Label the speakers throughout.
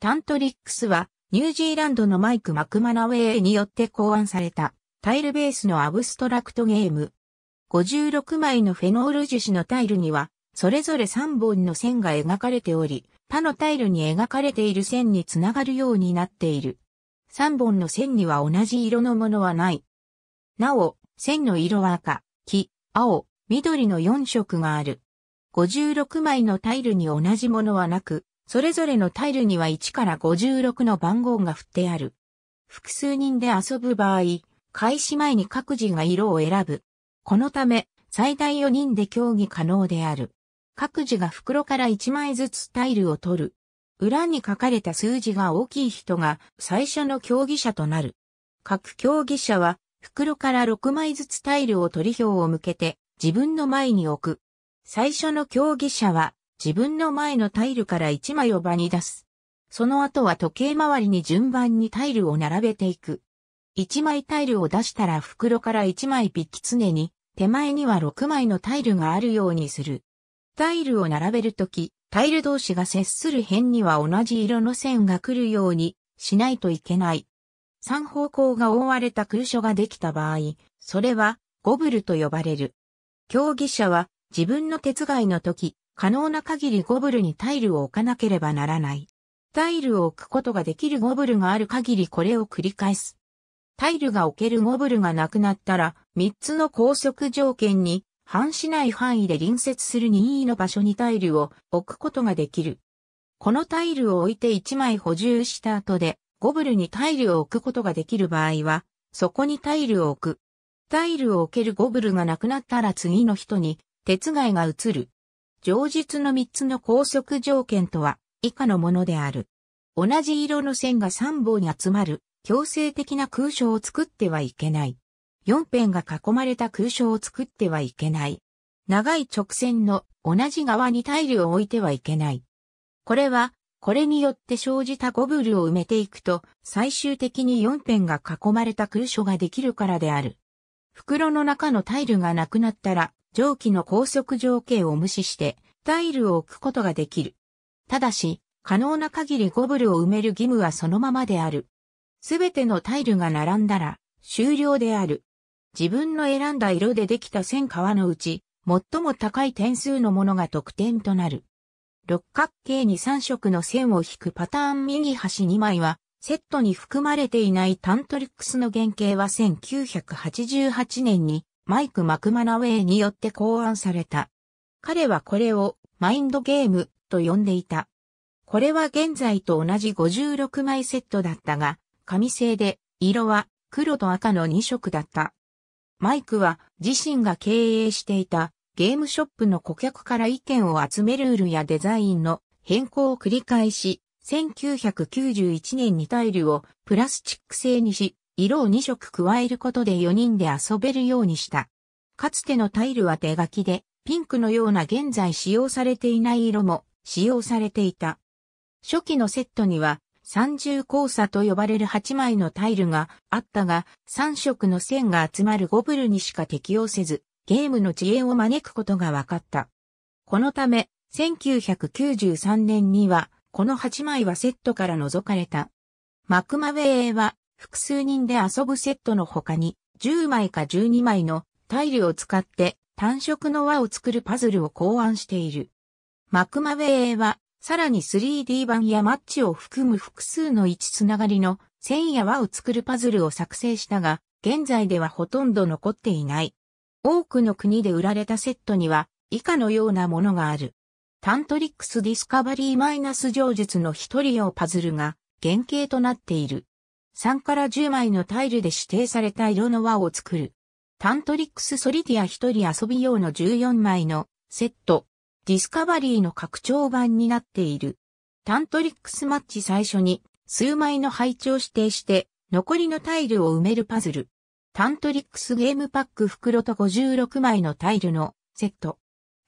Speaker 1: タントリックスは、ニュージーランドのマイク・マクマナウェイによって考案された、タイルベースのアブストラクトゲーム。56枚のフェノール樹脂のタイルには、それぞれ3本の線が描かれており、他のタイルに描かれている線につながるようになっている。3本の線には同じ色のものはない。なお、線の色は赤、黄、青、緑の4色がある。56枚のタイルに同じものはなく、それぞれのタイルには1から56の番号が振ってある。複数人で遊ぶ場合、開始前に各自が色を選ぶ。このため、最大4人で競技可能である。各自が袋から1枚ずつタイルを取る。裏に書かれた数字が大きい人が最初の競技者となる。各競技者は袋から6枚ずつタイルを取り票を向けて自分の前に置く。最初の競技者は自分の前のタイルから1枚を場に出す。その後は時計回りに順番にタイルを並べていく。1枚タイルを出したら袋から1枚ッキ常に、手前には6枚のタイルがあるようにする。タイルを並べるとき、タイル同士が接する辺には同じ色の線が来るようにしないといけない。3方向が覆われた空所ができた場合、それはゴブルと呼ばれる。競技者は自分の手伝いの時、可能な限りゴブルにタイルを置かなければならない。タイルを置くことができるゴブルがある限りこれを繰り返す。タイルが置けるゴブルがなくなったら、3つの高速条件に反しない範囲で隣接する任意の場所にタイルを置くことができる。このタイルを置いて1枚補充した後で、ゴブルにタイルを置くことができる場合は、そこにタイルを置く。タイルを置けるゴブルがなくなったら次の人に、手ついが移る。上述の3つの高速条件とは以下のものである。同じ色の線が3本集まる強制的な空所を作ってはいけない。4辺が囲まれた空所を作ってはいけない。長い直線の同じ側にタイルを置いてはいけない。これは、これによって生じたゴブルを埋めていくと、最終的に4辺が囲まれた空所ができるからである。袋の中のタイルがなくなったら、蒸気の高速条件を無視して、タイルを置くことができる。ただし、可能な限りゴブルを埋める義務はそのままである。すべてのタイルが並んだら、終了である。自分の選んだ色でできた線革のうち、最も高い点数のものが得点となる。六角形に3色の線を引くパターン右端2枚は、セットに含まれていないタントリックスの原型は1988年にマイク・マクマナウェイによって考案された。彼はこれをマインドゲームと呼んでいた。これは現在と同じ56枚セットだったが、紙製で色は黒と赤の2色だった。マイクは自身が経営していたゲームショップの顧客から意見を集めルールやデザインの変更を繰り返し1991年にタイルをプラスチック製にし、色を2色加えることで4人で遊べるようにした。かつてのタイルは手書きで、ピンクのような現在使用されていない色も使用されていた。初期のセットには三重交差と呼ばれる8枚のタイルがあったが、3色の線が集まるゴブルにしか適用せず、ゲームの遅延を招くことが分かった。このため、1993年にはこの8枚はセットから除かれた。マクマウェイは複数人で遊ぶセットの他に10枚か12枚のタイルを使って単色の輪を作るパズルを考案している。マクマウェイはさらに 3D 版やマッチを含む複数の位置つながりの線や輪を作るパズルを作成したが、現在ではほとんど残っていない。多くの国で売られたセットには以下のようなものがある。タントリックスディスカバリーマイナス上術の一人用パズルが原型となっている。3から10枚のタイルで指定された色の輪を作る。タントリックスソリディア一人遊び用の14枚のセット。ディスカバリーの拡張版になっている。タントリックスマッチ最初に数枚の配置を指定して残りのタイルを埋めるパズル。タントリックスゲームパック袋と56枚のタイルのセット。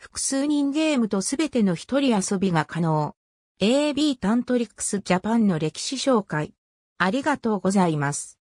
Speaker 1: 複数人ゲームとすべての一人遊びが可能。AB タントリックスジャパンの歴史紹介。ありがとうございます。